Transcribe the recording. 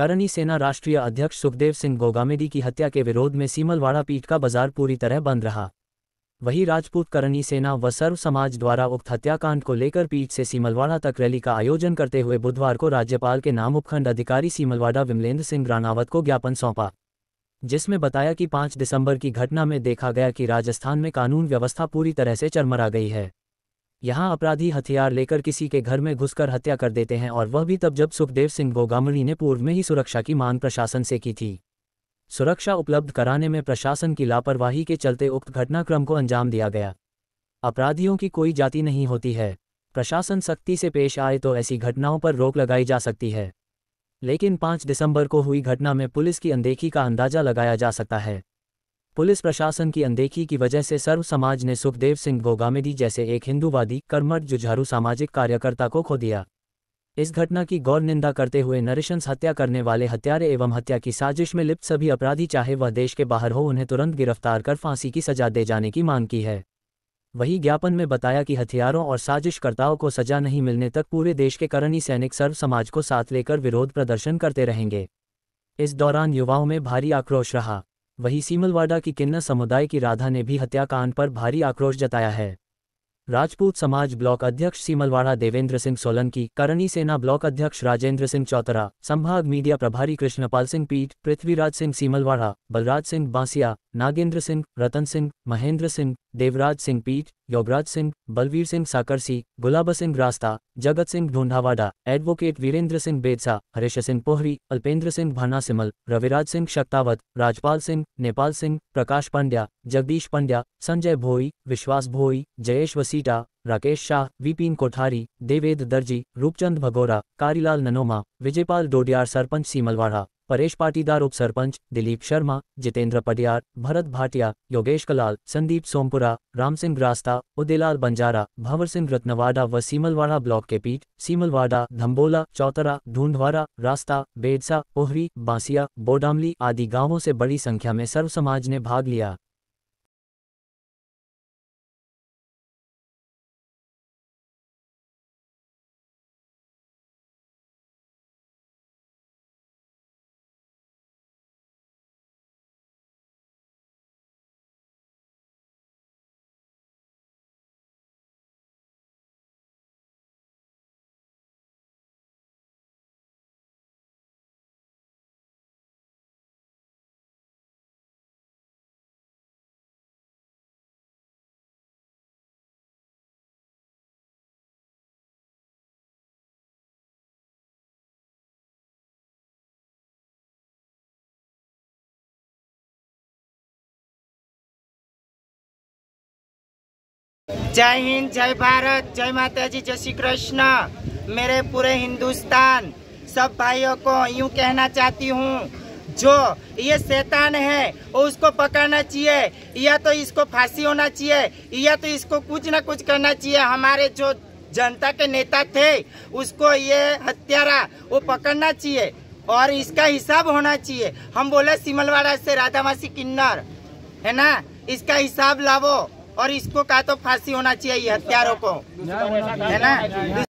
करनी सेना राष्ट्रीय अध्यक्ष सुखदेव सिंह गोगामेदी की हत्या के विरोध में सीमलवाड़ा पीठ का बाजार पूरी तरह बंद रहा वहीं राजपूत करनी सेना व सर्व समाज द्वारा उक्त हत्याकांड को लेकर पीठ से सीमलवाड़ा तक रैली का आयोजन करते हुए बुधवार को राज्यपाल के नाम उपखंड अधिकारी सीमलवाड़ा विमलेंद्र सिंह राणावत को ज्ञापन सौंपा जिसमें बताया कि 5 दिसंबर की घटना में देखा गया कि राजस्थान में कानून व्यवस्था पूरी तरह से चरमरा गई है यहाँ अपराधी हथियार लेकर किसी के घर में घुसकर हत्या कर देते हैं और वह भी तब जब सुखदेव सिंह गोगामणी ने पूर्व में ही सुरक्षा की मांग प्रशासन से की थी सुरक्षा उपलब्ध कराने में प्रशासन की लापरवाही के चलते उक्त घटनाक्रम को अंजाम दिया गया अपराधियों की कोई जाति नहीं होती है प्रशासन सख्ती से पेश आए तो ऐसी घटनाओं पर रोक लगाई जा सकती है लेकिन 5 दिसंबर को हुई घटना में पुलिस की अनदेखी का अंदाजा लगाया जा सकता है पुलिस प्रशासन की अनदेखी की वजह से सर्व समाज ने सुखदेव सिंह भोगामेदी जैसे एक हिंदूवादी कर्मठ जुझारू सामाजिक कार्यकर्ता को खो दिया इस घटना की गौर निंदा करते हुए नरिशंस हत्या करने वाले हत्यारे एवं हत्या की साजिश में लिप्त सभी अपराधी चाहे वह देश के बाहर हो उन्हें तुरंत गिरफ्तार कर फांसी की सजा दे जाने की मांग की है वही ज्ञापन में बताया कि हथियारों और साजिशकर्ताओं को सजा नहीं मिलने तक पूरे देश के करणी सैनिक सर्व समाज को साथ लेकर विरोध प्रदर्शन करते रहेंगे इस दौरान युवाओं में भारी आक्रोश रहा वहीं सीमलवाड़ा की किन्नर समुदाय की राधा ने भी हत्याकांड पर भारी आक्रोश जताया है राजपूत समाज ब्लॉक अध्यक्ष सीमलवाड़ा देवेंद्र सिंह सोलंकी करणी सेना ब्लॉक अध्यक्ष राजेंद्र सिंह चौतरा संभाग मीडिया प्रभारी कृष्णपाल सिंह पीठ पृथ्वीराज सिंह सीमलवाड़ा बलराज सिंह बांसिया नागेंद्र सिंह रतन सिंह महेंद्र सिंह देवराज सिंह पीठ योगराज सिंह बलवीर सिंह साकरसी गुलाब सिंह रास्ता जगत सिंह ढूंढावाडा एडवोकेट वीरेंद्र सिंह बेदसा हरेश सिंह पोहरी अल्पेंद्र सिंह भाना सिमल रविराज सिंह शक्तावत राजपाल सिंह नेपाल सिंह प्रकाश पांड्या जगदीश पांड्या संजय भोई विश्वास भोई जयेश वसी चीटा राकेश शाह विपिन कोठारी देवेद दर्जी रूपचंद भगोरा कारीलाल ननोमा विजयपाल डोडियार सरपंच सीमलवाड़ा परेश पाटीदार उप सरपंच दिलीप शर्मा जितेंद्र पटियार भरत भाटिया योगेश कलाल संदीप सोमपुरा राम सिंह रास्ता उदेलाल बंजारा भंवर सिंह रत्नवाड़ा व सीमलवाड़ा ब्लॉक के पीठ सीमलवाड़ा धम्बोला चौतरा ढूंढवारा रास्ता बेडसा ओहरी बांसिया बोडामली आदि गांवों से बड़ी संख्या में सर्व समाज ने भाग लिया जय हिंद जय भारत जय माता जी जय श्री कृष्ण मेरे पूरे हिंदुस्तान सब भाइयों को यूँ कहना चाहती हूँ जो ये शैतान है वो उसको पकड़ना चाहिए या तो इसको फांसी होना चाहिए या तो इसको कुछ ना कुछ करना चाहिए हमारे जो जनता के नेता थे उसको ये हत्यारा वो पकड़ना चाहिए और इसका हिसाब होना चाहिए हम बोले सिमलवाड़ा से राधावासी किन्नर है ना इसका हिसाब लावो और इसको का तो फांसी होना चाहिए हत्यारों को है ना